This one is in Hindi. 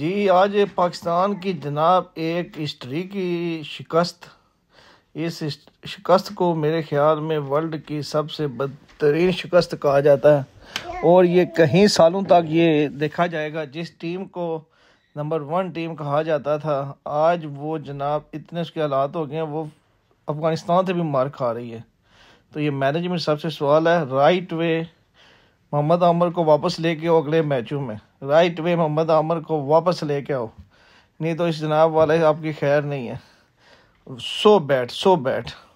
जी आज पाकिस्तान की जनाब एक हिस्ट्री की शिकस्त इस शिकस्त को मेरे ख्याल में वर्ल्ड की सबसे बदतरीन शिकस्त कहा जाता है और ये कहीं सालों तक ये देखा जाएगा जिस टीम को नंबर वन टीम कहा जाता था आज वो जनाब इतने उसके हालात हो गए हैं वो अफ़गानिस्तान से भी मार खा रही है तो ये मैनेजमेंट सबसे सवाल है राइट वे मोहम्मद आमर को वापस लेके आओ अगले मैचों में राइट वे मोहम्मद आमर को वापस लेके आओ नहीं तो इस जनाब वाले आपकी खैर नहीं है सो बैड सो बैड